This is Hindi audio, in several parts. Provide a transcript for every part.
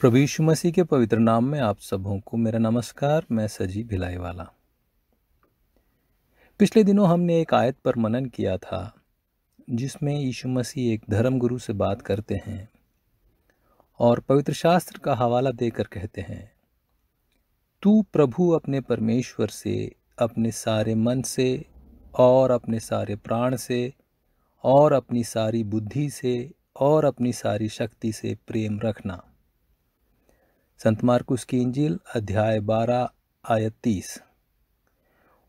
प्रभु यीशु मसीह के पवित्र नाम में आप सबों को मेरा नमस्कार मैं सजी भिलाई वाला पिछले दिनों हमने एक आयत पर मनन किया था जिसमें यीशु मसीह एक धर्म गुरु से बात करते हैं और पवित्र शास्त्र का हवाला देकर कहते हैं तू प्रभु अपने परमेश्वर से अपने सारे मन से और अपने सारे प्राण से और अपनी सारी बुद्धि से और अपनी सारी शक्ति से प्रेम रखना संत मार्कुस की इंजील अध्याय बारह आयत तीस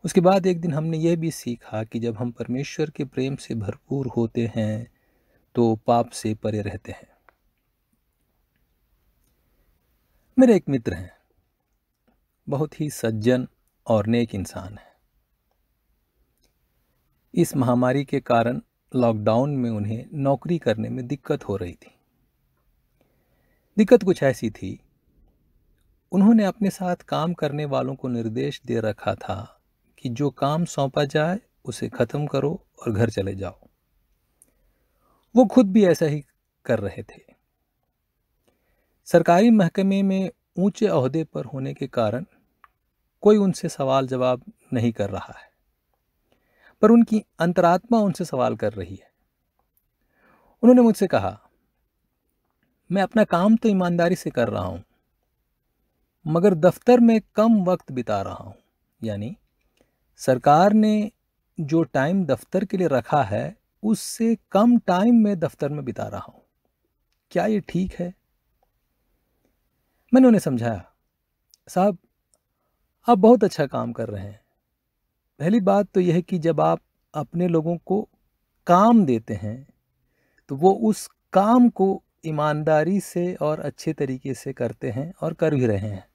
उसके बाद एक दिन हमने यह भी सीखा कि जब हम परमेश्वर के प्रेम से भरपूर होते हैं तो पाप से परे रहते हैं मेरे एक मित्र हैं बहुत ही सज्जन और नेक इंसान है इस महामारी के कारण लॉकडाउन में उन्हें नौकरी करने में दिक्कत हो रही थी दिक्कत कुछ ऐसी थी उन्होंने अपने साथ काम करने वालों को निर्देश दे रखा था कि जो काम सौंपा जाए उसे ख़त्म करो और घर चले जाओ वो खुद भी ऐसा ही कर रहे थे सरकारी महकमे में ऊंचे अहदे पर होने के कारण कोई उनसे सवाल जवाब नहीं कर रहा है पर उनकी अंतरात्मा उनसे सवाल कर रही है उन्होंने मुझसे कहा मैं अपना काम तो ईमानदारी से कर रहा हूं मगर दफ्तर में कम वक्त बिता रहा हूँ यानी सरकार ने जो टाइम दफ्तर के लिए रखा है उससे कम टाइम में दफ्तर में बिता रहा हूँ क्या ये ठीक है मैंने उन्हें समझाया साहब आप बहुत अच्छा काम कर रहे हैं पहली बात तो यह है कि जब आप अपने लोगों को काम देते हैं तो वो उस काम को ईमानदारी से और अच्छे तरीके से करते हैं और कर भी रहे हैं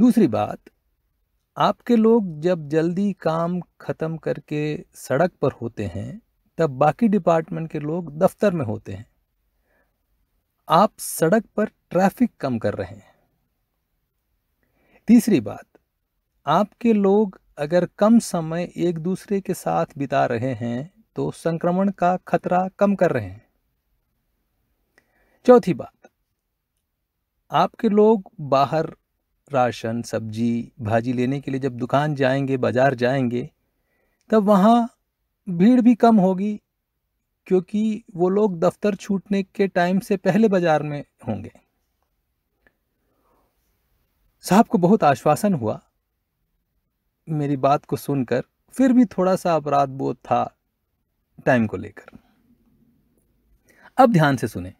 दूसरी बात आपके लोग जब जल्दी काम ख़त्म करके सड़क पर होते हैं तब बाकी डिपार्टमेंट के लोग दफ्तर में होते हैं आप सड़क पर ट्रैफिक कम कर रहे हैं तीसरी बात आपके लोग अगर कम समय एक दूसरे के साथ बिता रहे हैं तो संक्रमण का खतरा कम कर रहे हैं चौथी बात आपके लोग बाहर राशन सब्जी भाजी लेने के लिए जब दुकान जाएंगे बाज़ार जाएंगे तब वहाँ भीड़ भी कम होगी क्योंकि वो लोग दफ्तर छूटने के टाइम से पहले बाज़ार में होंगे साहब को बहुत आश्वासन हुआ मेरी बात को सुनकर फिर भी थोड़ा सा अपराध बोध था टाइम को लेकर अब ध्यान से सुने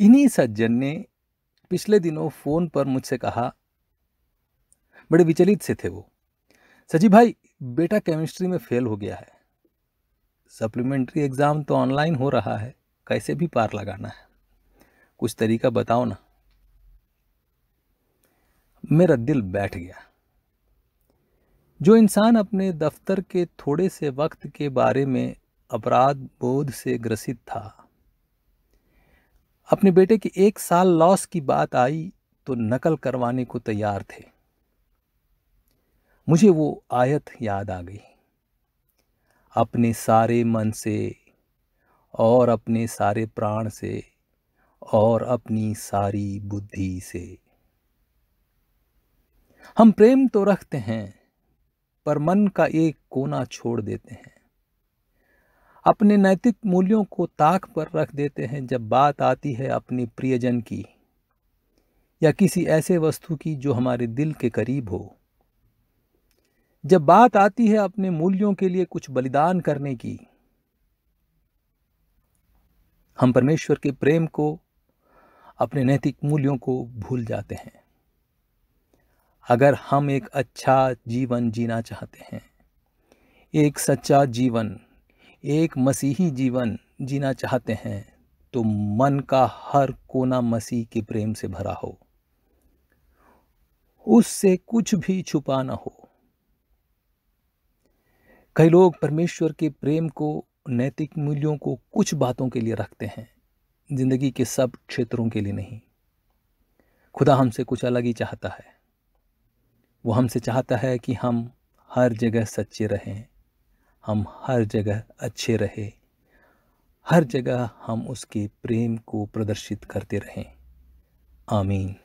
इन्हीं सज्जन ने पिछले दिनों फ़ोन पर मुझसे कहा बड़े विचलित से थे वो सजी भाई बेटा केमिस्ट्री में फेल हो गया है सप्लीमेंट्री एग्ज़ाम तो ऑनलाइन हो रहा है कैसे भी पार लगाना है कुछ तरीका बताओ ना मेरा दिल बैठ गया जो इंसान अपने दफ्तर के थोड़े से वक्त के बारे में अपराध बोध से ग्रसित था अपने बेटे की एक साल लॉस की बात आई तो नकल करवाने को तैयार थे मुझे वो आयत याद आ गई अपने सारे मन से और अपने सारे प्राण से और अपनी सारी बुद्धि से हम प्रेम तो रखते हैं पर मन का एक कोना छोड़ देते हैं अपने नैतिक मूल्यों को ताक पर रख देते हैं जब बात आती है अपने प्रियजन की या किसी ऐसे वस्तु की जो हमारे दिल के करीब हो जब बात आती है अपने मूल्यों के लिए कुछ बलिदान करने की हम परमेश्वर के प्रेम को अपने नैतिक मूल्यों को भूल जाते हैं अगर हम एक अच्छा जीवन जीना चाहते हैं एक सच्चा जीवन एक मसीही जीवन जीना चाहते हैं तो मन का हर कोना मसीह के प्रेम से भरा हो उससे कुछ भी छुपा ना हो कई लोग परमेश्वर के प्रेम को नैतिक मूल्यों को कुछ बातों के लिए रखते हैं ज़िंदगी के सब क्षेत्रों के लिए नहीं खुदा हमसे कुछ अलग ही चाहता है वो हमसे चाहता है कि हम हर जगह सच्चे रहें हम हर जगह अच्छे रहे हर जगह हम उसके प्रेम को प्रदर्शित करते रहें आमीन